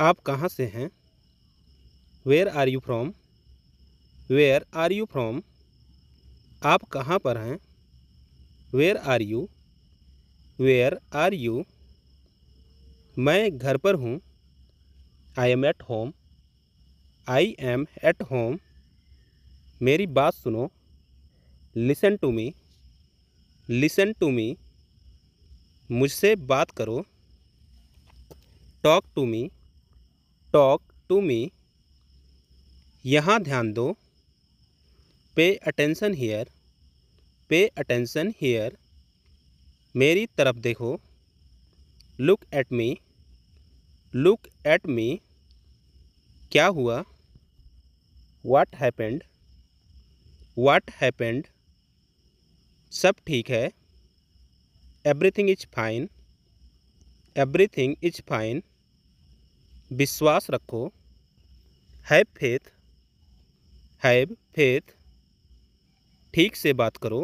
आप कहाँ से हैं where are you from where are you from आप कहाँ पर हैं where are you where are you मैं घर पर हूँ I am at home I am at home मेरी बात सुनो listen to me listen to me मुझसे बात करो talk to me talk to me यहाँ ध्यान दो pay attention here pay attention here मेरी तरफ देखो look at me look at मी क्या हुआ वाट हैपेंड वाट हैपेंड सब ठीक है everything is fine everything is fine विश्वास रखो हैव फेथ हैव फेथ ठीक से बात करो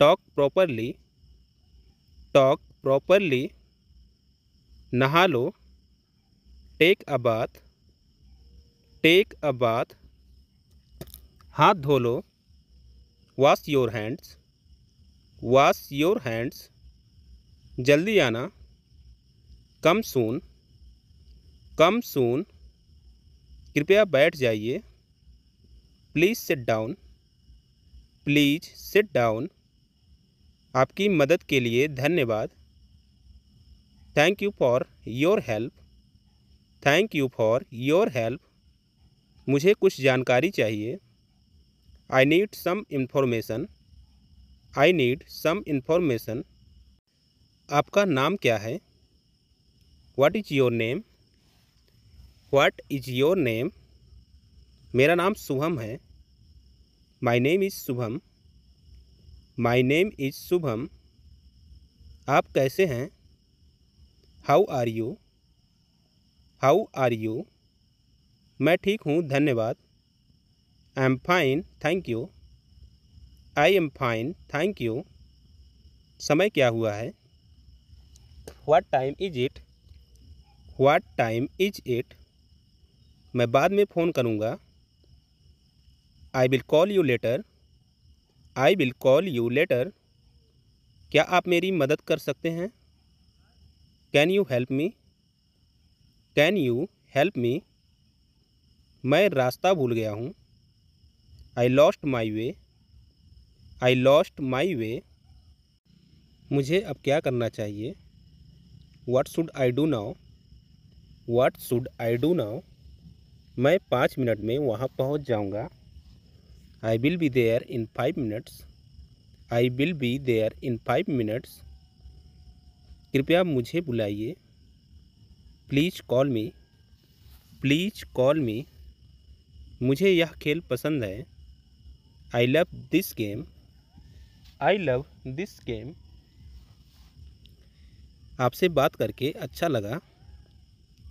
टॉक प्रॉपरली टॉक प्रॉपरली नहा लो take a bath take a bath हाथ धो लो wash your hands wash your hands जल्दी आना कम सून कम सून कृपया बैठ जाइए please sit down please sit down आपकी मदद के लिए धन्यवाद thank you for your help thank you for your help मुझे कुछ जानकारी चाहिए I need some information I need some information आपका नाम क्या है what is your name what is your name मेरा नाम शुभम है my name is Shubham my name is Shubham आप कैसे हैं how are you how are you मैं ठीक हूँ धन्यवाद I am fine thank you I am fine thank you समय क्या हुआ है what time is it what time is it मैं बाद में फ़ोन करूँगा I will call you later I will call you later क्या आप मेरी मदद कर सकते हैं can you help me can you help me मैं रास्ता भूल गया हूँ I lost my way I lost my वे मुझे अब क्या करना चाहिए what should I do now what should I do now मैं पाँच मिनट में वहाँ पहुँच जाऊँगा I will be there in five minutes I will be there in five minutes कृपया मुझे बुलाइए please call me please call me मुझे यह खेल पसंद है I love this game I love this game आपसे बात करके अच्छा लगा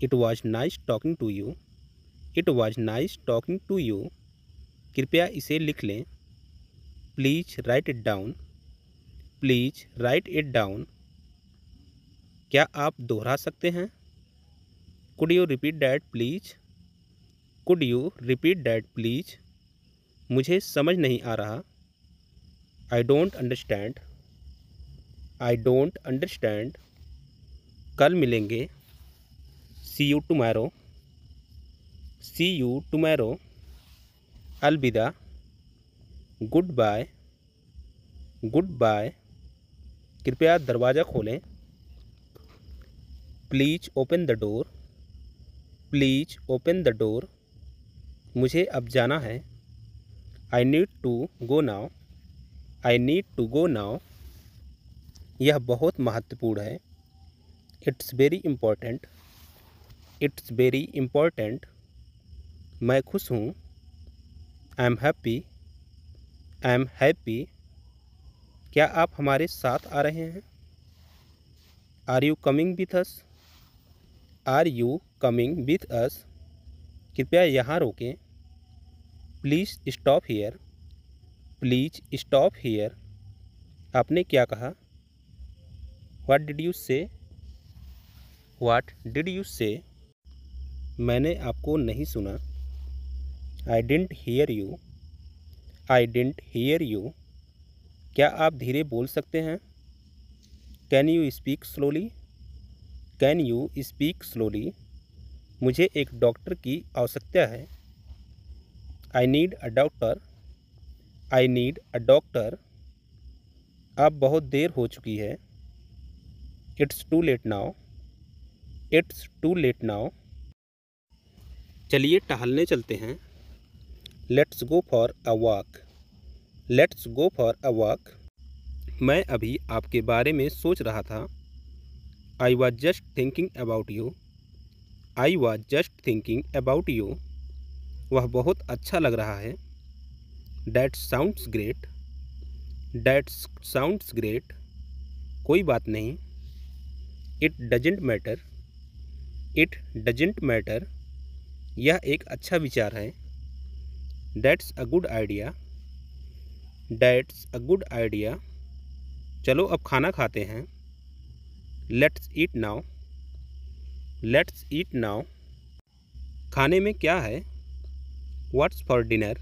it was nice talking to you it was nice talking to you कृपया इसे लिख लें please write it down please write it down क्या आप दोहरा सकते हैं could you repeat that please could you repeat that please मुझे समझ नहीं आ रहा I don't understand I don't understand कल मिलेंगे see you tomorrow see you tomorrow अलविदा गुड बाय गुड बाय कृपया दरवाज़ा खोलें please open the door please open the door मुझे अब जाना है I need to go now I need to go now यह बहुत महत्वपूर्ण है it's very important it's very important मैं खुश हूँ I am happy I am happy क्या आप हमारे साथ आ रहे हैं are you coming with us are you coming with us कृपया यहाँ रोकें please stop here please stop here आपने क्या कहा वाट डिड यू से वाट डिड यू से मैंने आपको नहीं सुना I didn't hear you I didn't hear you क्या आप धीरे बोल सकते हैं can you speak slowly can you speak slowly मुझे एक डॉक्टर की आवश्यकता है I need a doctor I need a doctor अब बहुत देर हो चुकी है it's too late now it's too late now चलिए टहलने चलते हैं let's go for a walk let's go for a walk मैं अभी आपके बारे में सोच रहा था I was just thinking about you I was just thinking about you वह बहुत अच्छा लग रहा है that sounds great that sounds great कोई बात नहीं it doesn't matter it doesn't matter यह एक अच्छा विचार है that's a good idea that's a good idea चलो अब खाना खाते हैं let's eat now let's eat now खाने में क्या है what's for dinner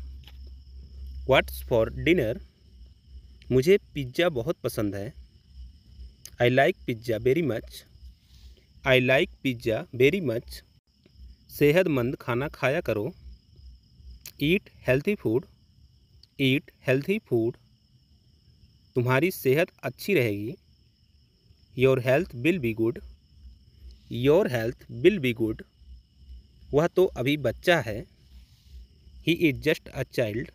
what's for dinner मुझे पिज्ज़ा बहुत पसंद है I like pizza very much I like pizza very much सेहतमंद खाना खाया करो eat healthy food eat healthy food तुम्हारी सेहत अच्छी रहेगी your health will be good your health will be good वह तो अभी बच्चा है he is just a child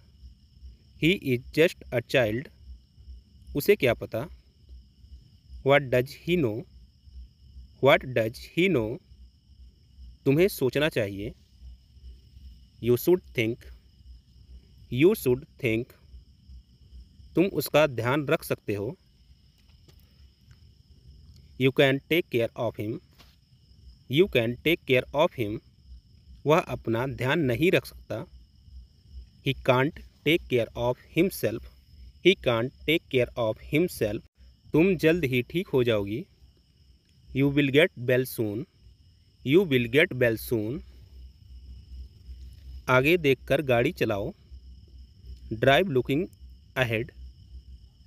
he is just a child उसे क्या पता what does he know what does he know तुम्हें सोचना चाहिए you should think you should think तुम उसका ध्यान रख सकते हो you can take care of him you can take care of him वह अपना ध्यान नहीं रख सकता he can't take care of himself he can't take care of himself तुम जल्द ही ठीक हो जाओगी you will get well soon you will get well soon आगे देखकर गाड़ी चलाओ drive looking ahead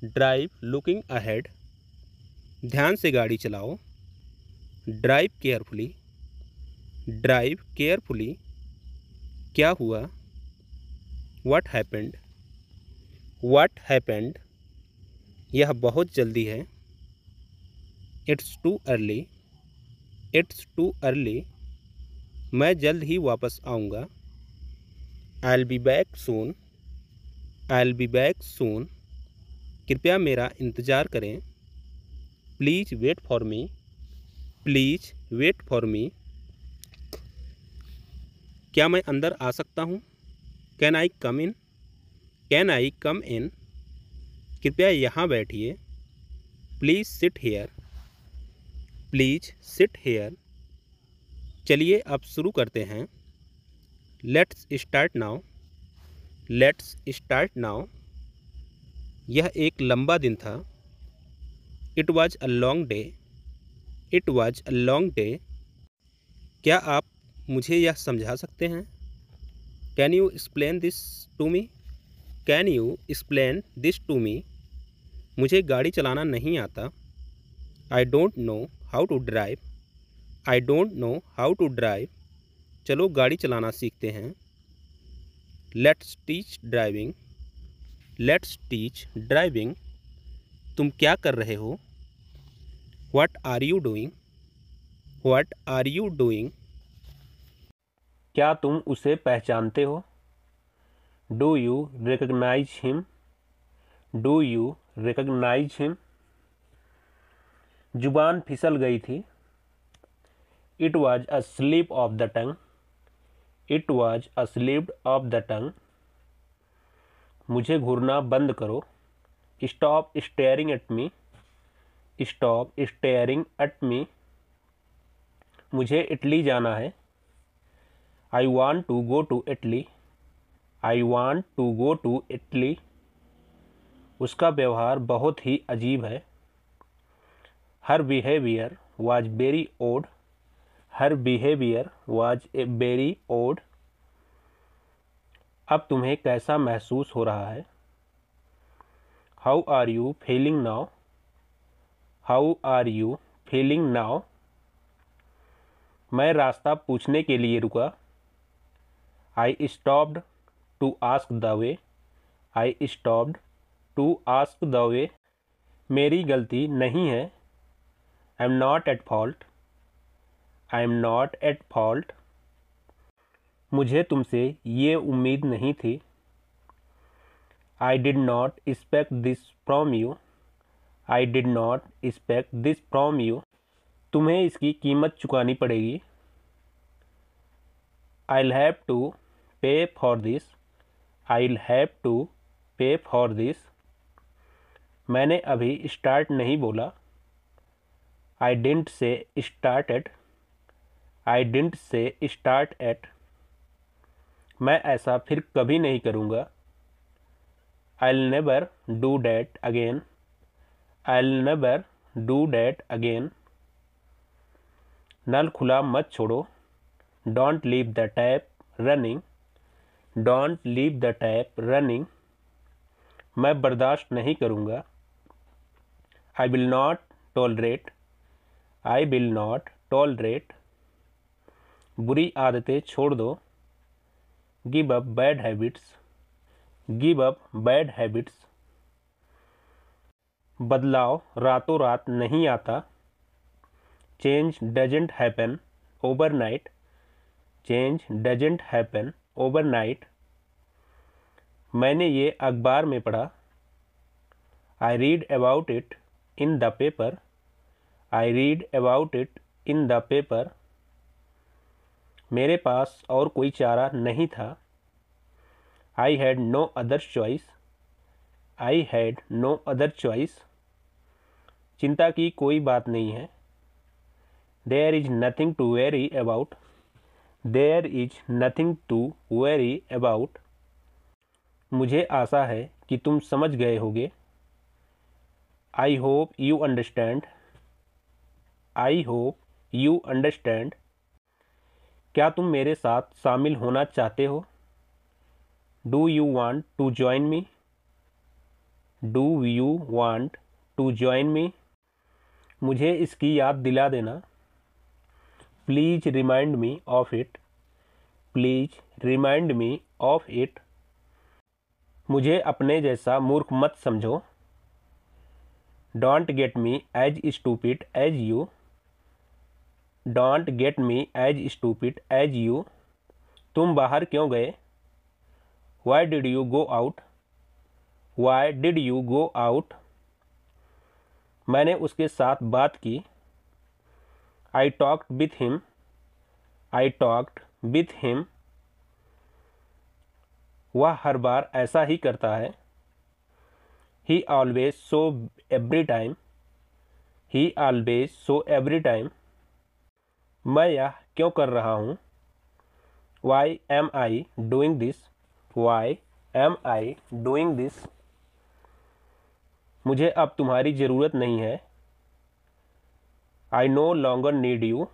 drive looking ahead ध्यान से गाड़ी चलाओ ड्राइव केयरफुली ड्राइव केयरफुली क्या हुआ वाट हैपेंड वाट हैपेंड यह बहुत जल्दी है it's too early it's too early मैं जल्द ही वापस आऊँगा I be back soon I be back soon कृपया मेरा इंतज़ार करें please wait for me please wait for me क्या मैं अंदर आ सकता हूँ can I come in can I कम इन कृपया यहाँ बैठिए please sit here please sit here चलिए अब शुरू करते हैं let's start now let's start now यह एक लंबा दिन था it was a long day it was a long day क्या आप मुझे यह समझा सकते हैं can you explain this to me can you explain this to me मुझे गाड़ी चलाना नहीं आता I don't know how to drive I don't know how to drive चलो गाड़ी चलाना सीखते हैं let's teach driving let's teach driving तुम क्या कर रहे हो what are you doing what are you doing क्या तुम उसे पहचानते हो do you recognize him do you recognize him जुबान फिसल गई थी it was a slip of the tongue it was a slipped of the tongue मुझे घूरना बंद करो stop staring at me stop staring at me मुझे इटली जाना है I want to go to Italy I want to go to Italy उसका व्यवहार बहुत ही अजीब है her behaviour was very odd her behaviour was a very odd अब तुम्हें कैसा महसूस हो रहा है how are you feeling now how are you feeling now मैं रास्ता पूछने के लिए रुका I stopped to ask the way I stopped to ask the way मेरी गलती नहीं है I am not at fault I am not at fault मुझे तुमसे ये उम्मीद नहीं थी I did not expect this from you I did not expect this from you तुम्हें इसकी कीमत चुकानी पड़ेगी I have to pay for this I have to pay for this मैंने अभी स्टार्ट नहीं बोला I didn't say started I didn't say start yet मैं ऐसा फिर कभी नहीं करूँगा I'll never do that again I'll never do that again नल खुला मत छोड़ो don't leave the tap running don't leave the tap running मैं बर्दाश्त नहीं करूँगा I will not tolerate I will not tolerate बुरी आदतें छोड़ दो give up bad habits give up bad habits बदलाव रातों रात नहीं आता change doesn't happen night change doesn't happen night मैंने ये अखबार में पढ़ा I read about it in the paper I read about it in the paper मेरे पास और कोई चारा नहीं था I had no other choice I had no other choice चिंता की कोई बात नहीं है there is nothing to worry about there is nothing to worry about मुझे आशा है कि तुम समझ गए होगे I hope you understand I hope you understand क्या तुम मेरे साथ शामिल होना चाहते हो do you want to join me do you want to join me मुझे इसकी याद दिला देना please remind me of it please remind me of it मुझे अपने जैसा मूर्ख मत समझो don't get me as stupid as you don't get me as stupid as you तुम बाहर क्यों गए why did you go out why did you go out मैंने उसके साथ बात की I talked with him I talked with him वह हर बार ऐसा ही करता है he always so every time he always so every time मैं यह क्यों कर रहा हूँ why am I doing this why am I doing this मुझे अब तुम्हारी ज़रूरत नहीं है I no longer need you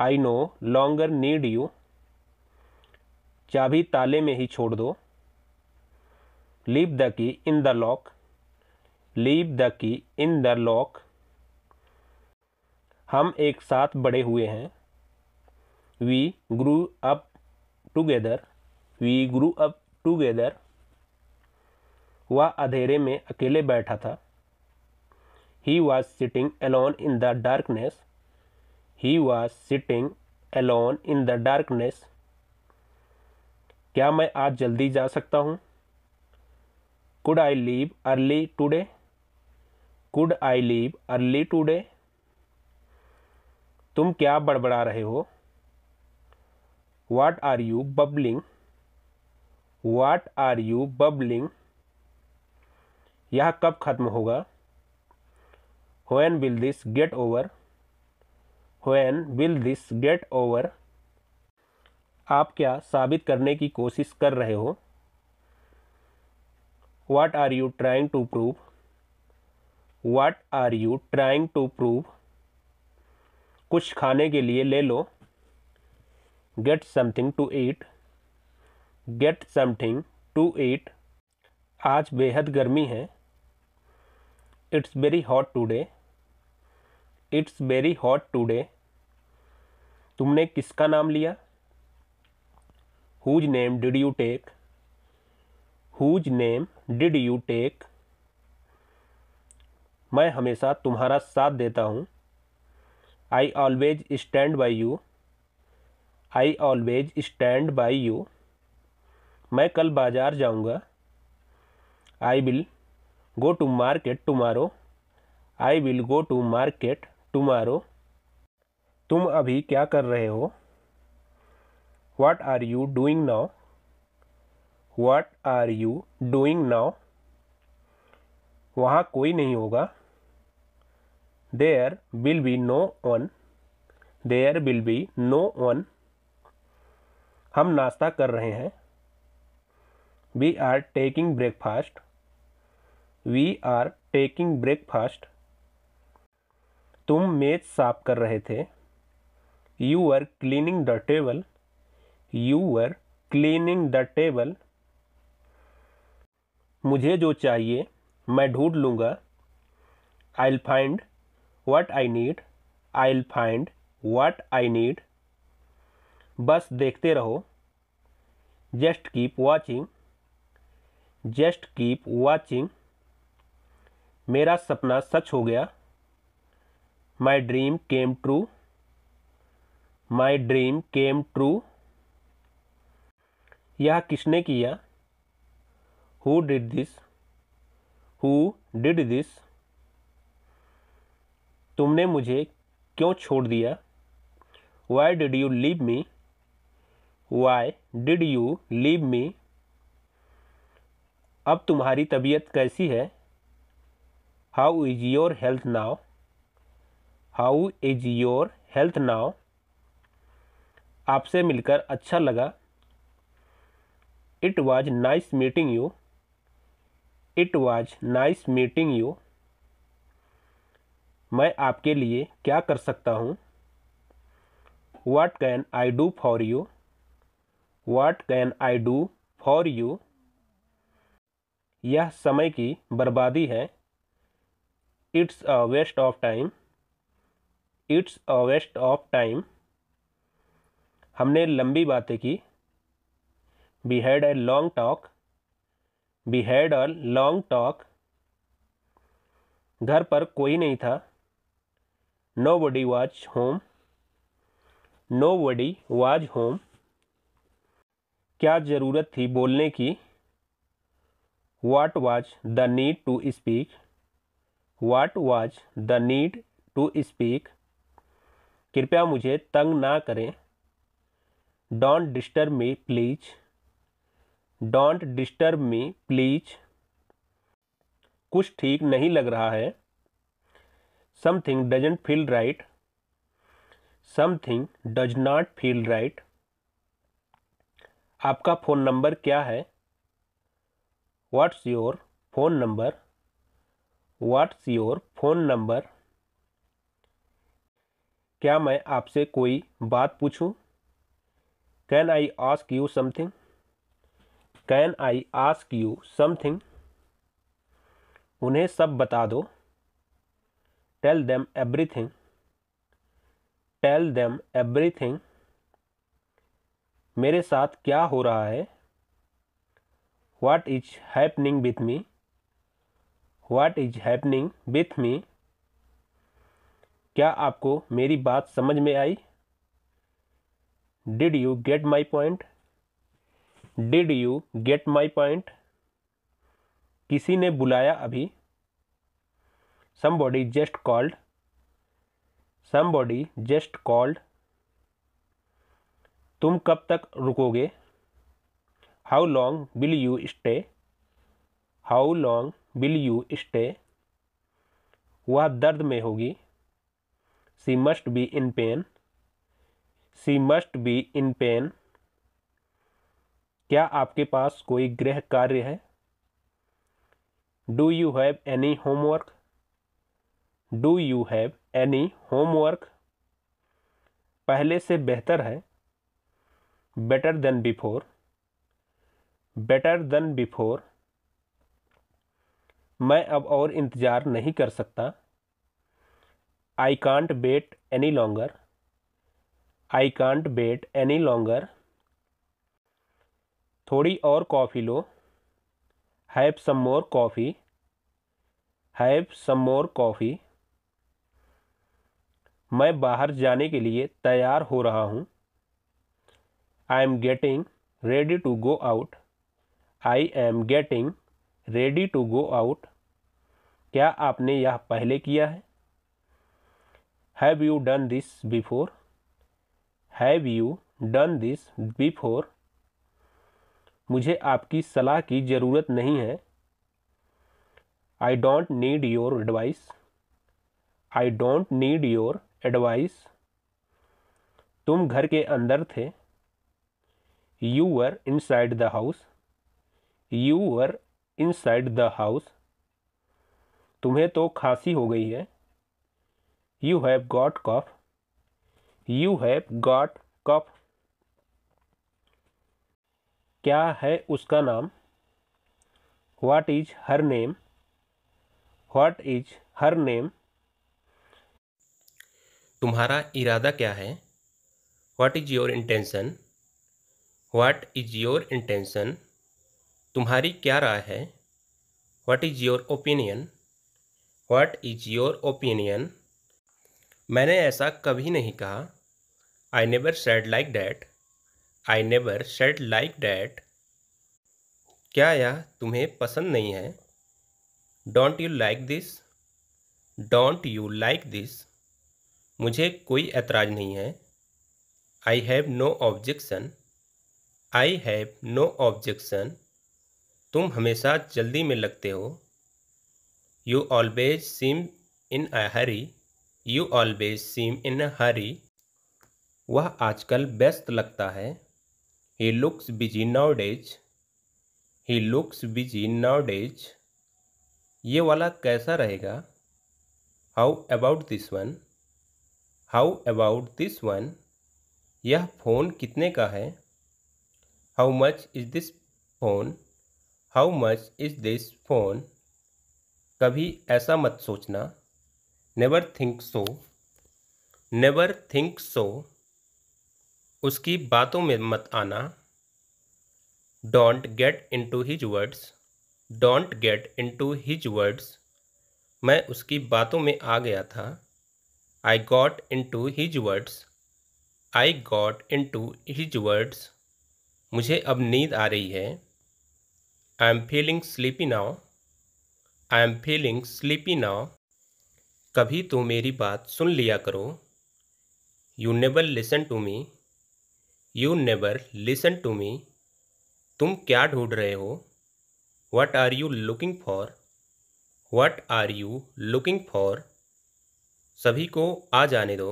I no longer need you चाबी ताले में ही छोड़ दो leave the key in the lock leave the key in the lock हम एक साथ बड़े हुए हैं we grew up together we grew up together वह अंधेरे में अकेले बैठा था he was sitting alone in the darkness he was sitting alone in the darkness क्या मैं आज जल्दी जा सकता हूँ could I leave early today could I leave early today तुम क्या बड़बड़ा रहे हो what are you babbling what are you babbling यह कब खत्म होगा when will this get over when will this get over आप क्या साबित करने की कोशिश कर रहे हो what are you trying to prove what are you trying to prove कुछ खाने के लिए ले लो get something to eat get something to eat आज बेहद गर्मी है it's very hot today it's very hot today तुमने किसका नाम लिया whose name did you take whose name did you take मैं हमेशा तुम्हारा साथ देता हूँ I always stand by you I always stand by you मैं कल बाज़ार जाऊँगा I will go to market tomorrow I will go to market tomorrow तुम अभी क्या कर रहे हो what are you doing now what are you doing now वहाँ कोई नहीं होगा there will be no one there will be no one हम नाश्ता कर रहे हैं we are taking breakfast we are taking breakfast तुम मेज साफ कर रहे थे you are cleaning the table you are cleaning the table मुझे जो चाहिए मैं ढूंढ लूँगा I find what I need I'll find what I need बस देखते रहो just keep watching just keep watching मेरा सपना सच हो गया my dream came true my dream came true यह किसने किया who did this who did this तुमने मुझे क्यों छोड़ दिया why did you leave me why did you leave me अब तुम्हारी तबीयत कैसी है how is your health now how is your health now आपसे मिलकर अच्छा लगा it was nice meeting you it was nice meeting you मैं आपके लिए क्या कर सकता हूँ what can I do for you what can I do for you यह समय की बर्बादी है it's a waste of time it's a waste of time हमने लंबी बातें की we had a long talk we had a long talk घर पर कोई नहीं था no was home nobody was home क्या ज़रूरत थी बोलने की what was the need to speak what was the need to speak कृपया मुझे तंग ना करें don't disturb me please don't disturb me please कुछ ठीक नहीं लग रहा है something doesn't feel right something does not feel right आपका फ़ोन नंबर क्या है what's your phone number what's your phone number क्या मैं आपसे कोई बात पूछूं? Can I ask you something can I ask you something उन्हें सब बता दो tell them everything tell them everything मेरे साथ क्या हो रहा है what is happening with me what is happening with me क्या आपको मेरी बात समझ में आई did you get my point did you get my point किसी ने बुलाया अभी somebody just called somebody just called तुम कब तक रुकोगे how long will you stay how long will you stay वह दर्द में होगी she must be in pain she must be in pain क्या आपके पास कोई गृह कार्य है do you have any homework do you have any homework पहले से बेहतर है better than before better than before मैं अब और इंतज़ार नहीं कर सकता I can't wait any longer I can't wait any longer थोड़ी और कॉफ़ी लो have some more coffee have some more coffee मैं बाहर जाने के लिए तैयार हो रहा हूँ I am getting ready to go out I am getting ready to go out क्या आपने यह पहले किया है have you done this before have you done this before मुझे आपकी सलाह की ज़रूरत नहीं है I don't need your advice I don't need your advice तुम घर के अंदर थे you were inside the house you were inside the house तुम्हें तो खांसी हो गई है you have got cough you have got cough क्या है उसका नाम what is her name what is her name तुम्हारा इरादा क्या है what is your intention what is your intention तुम्हारी क्या राय है what is your opinion what is your opinion मैंने ऐसा कभी नहीं कहा I never said like that I never said like that क्या यह तुम्हें पसंद नहीं है don't you like this don't you like this मुझे कोई ऐतराज़ नहीं है I have no objection I have no objection तुम हमेशा जल्दी में लगते हो you always seem in a hurry you always seem in a hurry वह आजकल व्यस्त लगता है he looks busy nowadays he looks busy nowadays ये वाला कैसा रहेगा how about this one how about this one यह फ़ोन कितने का है how much is this phone how much is this phone कभी ऐसा मत सोचना never think so never think so उसकी बातों में मत आना don't get into his words don't get into his words मैं उसकी बातों में आ गया था I got into his words. I got into his words. मुझे अब नींद आ रही है I am feeling sleepy now. I am feeling sleepy now. कभी तो मेरी बात सुन लिया करो you never listen to me you never listen to me तुम क्या ढूंढ रहे हो what are you looking for What are you looking for सभी को आ जाने दो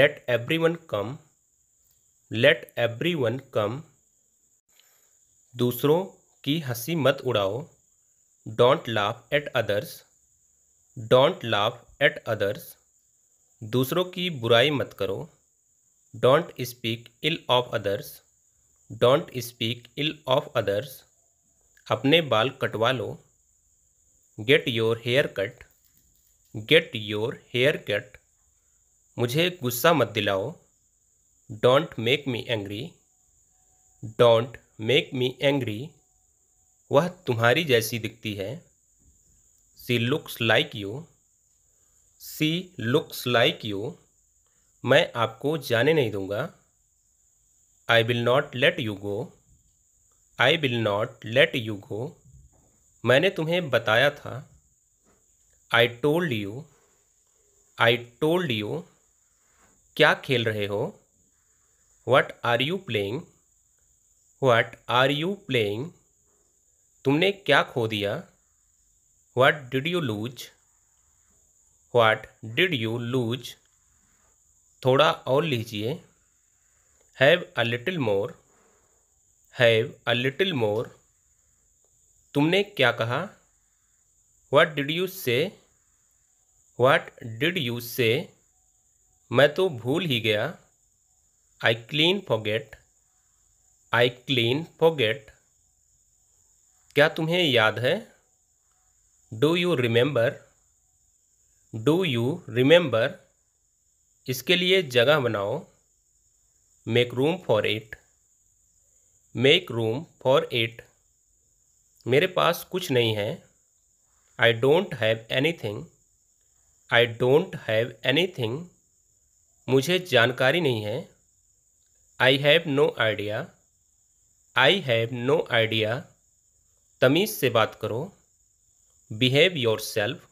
let everyone come let everyone come दूसरों की हंसी मत उड़ाओ don't laugh at others don't laugh at others दूसरों की बुराई मत करो don't speak ill of others don't speak ill of others अपने बाल कटवा लो get your hair cut get your hair cut मुझे गुस्सा मत दिलाओ don't make me angry don't make me angry वह तुम्हारी जैसी दिखती है she looks like you she looks like you मैं आपको जाने नहीं दूंगा I will not let you go I will not let you गो मैंने तुम्हें बताया था I told you I told you क्या खेल रहे हो what are you playing what are you playing तुमने क्या खो दिया what did you lose what did you lose थोड़ा और लीजिए have a little more have a little more तुमने क्या कहा वट डिड यू से वाट डिड यू से मैं तो भूल ही गया I clean forget I clean forget क्या तुम्हें याद है do you remember do you remember इसके लिए जगह बनाओ make room for it make room for it मेरे पास कुछ नहीं है I don't have thing I don't have anything मुझे जानकारी नहीं है I have no idea I have no idea तमीज़ से बात करो behave yourself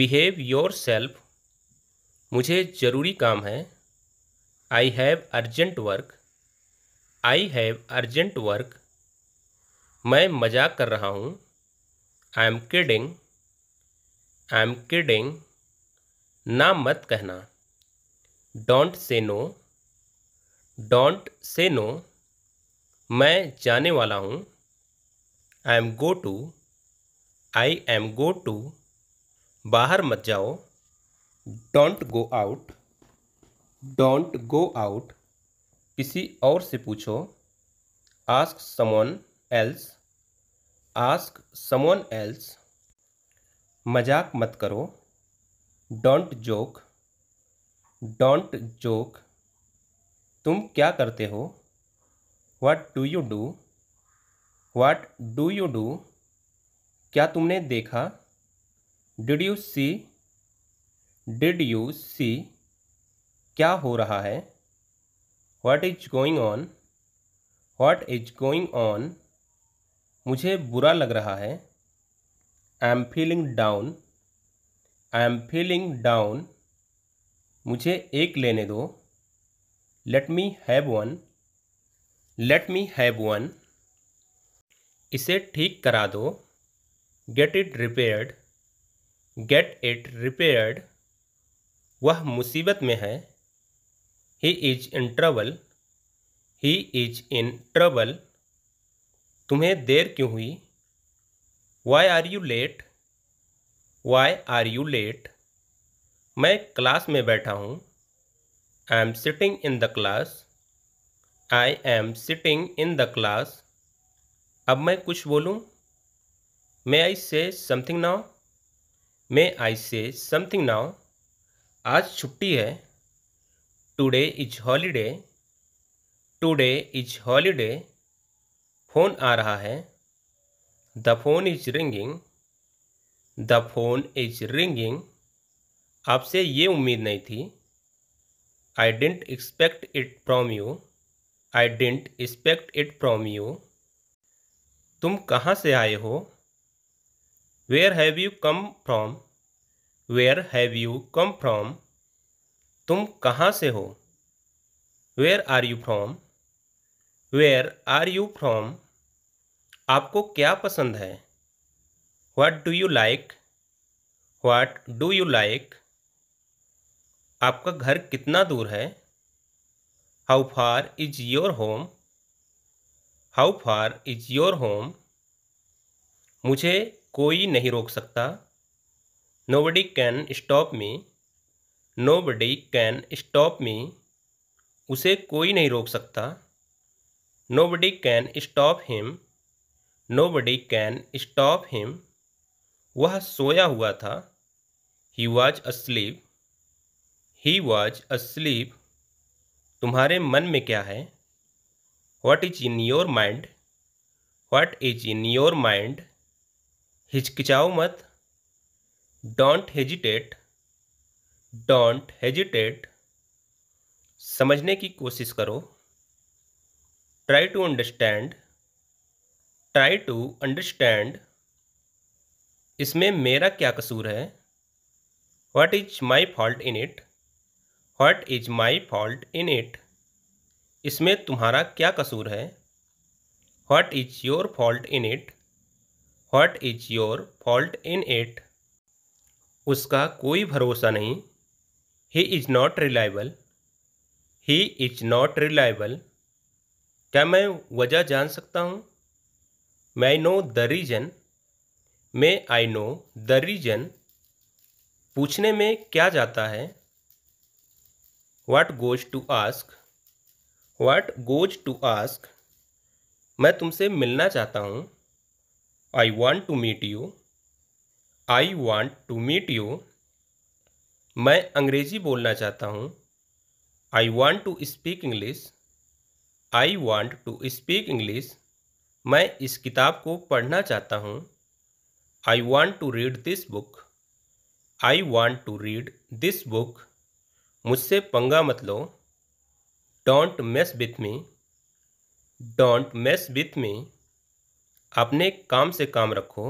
behave yourself मुझे ज़रूरी काम है I have urgent work I have urgent work मैं मजाक कर रहा हूँ I am kidding I am kidding ना मत कहना don't say no don't say no मैं जाने वाला हूँ I am go to I am go to बाहर मत जाओ don't go out don't go out किसी और से पूछो ask someone else ask someone else मजाक मत करो डोंट जोक डोंट जोक तुम क्या करते हो what do you do what do you do क्या तुमने देखा did you see did you see क्या हो रहा है what is going on what is going on मुझे बुरा लग रहा है I am feeling down I am feeling down मुझे एक लेने दो let me have one let me have one इसे ठीक करा दो get it repaired get it repaired वह मुसीबत में है he is in trouble he is in trouble तुम्हें देर क्यों हुई why are you late why are you late मैं क्लास में बैठा हूँ I am sitting in the class I am sitting in the class अब मैं कुछ बोलूँ मे आई से समथिंग नाउ मे आई से समथिंग नाउ आज छुट्टी है today is holiday today is holiday phone आ रहा है the phone is ringing the phone is ringing. आपसे ये उम्मीद नहीं थी I didn't expect it from you I didn't expect it from you तुम कहाँ से आए हो where have you come from where have you come from तुम कहाँ से हो where are you from where are you from आपको क्या पसंद है what do you like what do you like आपका घर कितना दूर है how far is your home how far is your home मुझे कोई नहीं रोक सकता nobody can stop me nobody can stop me उसे कोई नहीं रोक सकता nobody can stop him nobody can stop him वह सोया हुआ था he was asleep he was asleep तुम्हारे मन में क्या है what is in your mind what is in your mind हिचकिचाओ मत डोंट हेजिटेट डोंट हेजिटेट समझने की कोशिश करो try to understand try to understand इसमें मेरा क्या कसूर है what is my fault in it what is my fault in it इसमें तुम्हारा क्या कसूर है what is your fault in it what is your fault in it उसका कोई भरोसा नहीं he is not reliable he is not reliable क्या मैं वजह जान सकता हूँ may know the reason may I know the reason पूछने में क्या जाता है what goes to ask what goes to ask मैं तुमसे मिलना चाहता हूँ I want to meet you I want to meet you मैं अंग्रेजी बोलना चाहता हूँ I want to speak English I want to speak English मैं इस किताब को पढ़ना चाहता हूँ I want to read this book I want to read this book मुझसे पंगा मत लो don't mess with me don't mess with me अपने काम से काम रखो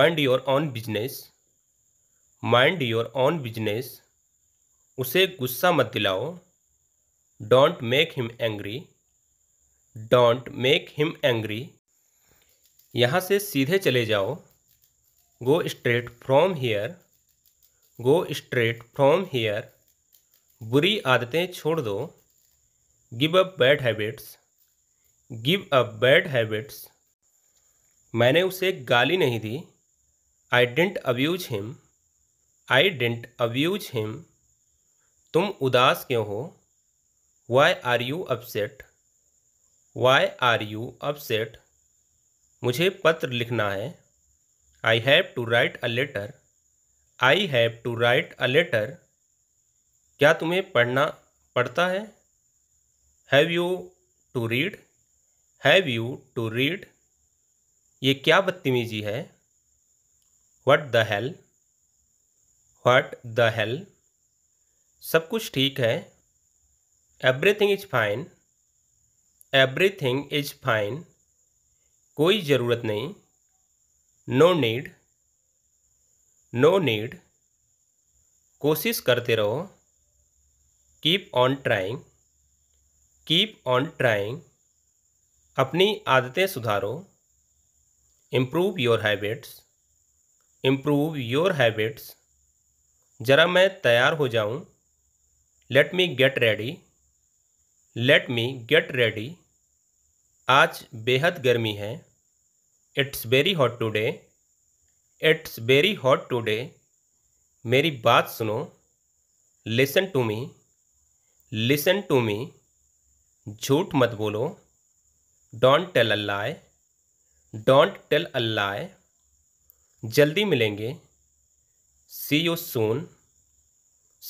mind your own business mind your own business उसे गुस्सा मत दिलाओ don't make him angry don't make him angry यहाँ से सीधे चले जाओ go straight from here go straight from here बुरी आदतें छोड़ दो give up bad habits give up bad habits मैंने उसे गाली नहीं दी I didn't abuse him I didn't abuse him तुम उदास क्यों हो why are you upset why are you upset मुझे पत्र लिखना है I have to write a letter I have to write a letter क्या तुम्हें पढ़ना पड़ता है have you to read have you to read ये क्या बदतमीजी है what the hell what the hell सब कुछ ठीक है everything is fine everything is fine कोई ज़रूरत नहीं नो नीड नो नीड कोशिश करते रहो keep on trying keep on trying अपनी आदतें सुधारो improve your habits improve your habits ज़रा मैं तैयार हो जाऊं let me get ready let me get ready आज बेहद गर्मी है it's very hot today it's very hot today मेरी बात सुनो listen to me listen to me झूठ मत बोलो don't tell a lie don't tell a lie जल्दी मिलेंगे see you soon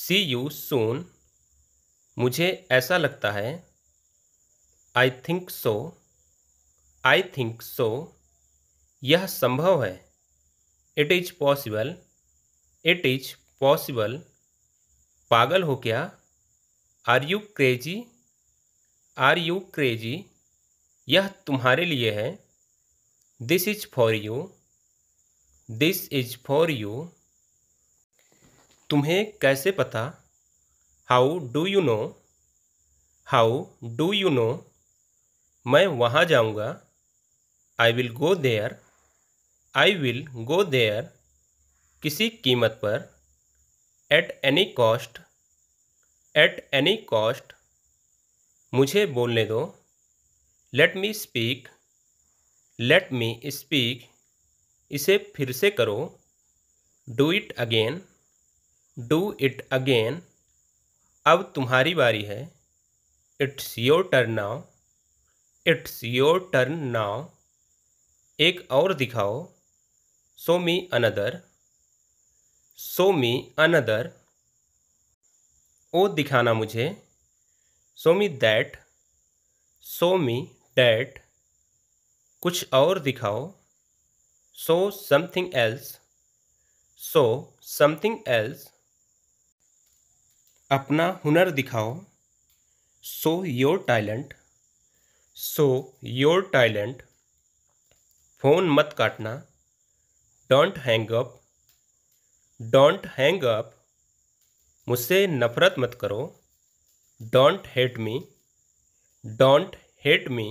C you soon मुझे ऐसा लगता है I think so I think so यह संभव है it is possible it is possible पागल हो क्या are you crazy are you crazy यह तुम्हारे लिए है this is for you this is for you तुम्हें कैसे पता how do you know how do you know मैं वहाँ जाऊँगा I will go there I will go there किसी कीमत पर at any cost at any cost मुझे बोलने दो let me speak let me speak इसे फिर से करो do it again do it again अब तुम्हारी बारी है it's your turn now it's your turn now एक और दिखाओ सो me another so me another ओ दिखाना मुझे सो me that so me that कुछ और दिखाओ show something else show something else अपना हुनर दिखाओ show your talent show your talent phone मत काटना don't hang up don't hang up मुझसे नफ़रत मत करो don't hate me don't hate me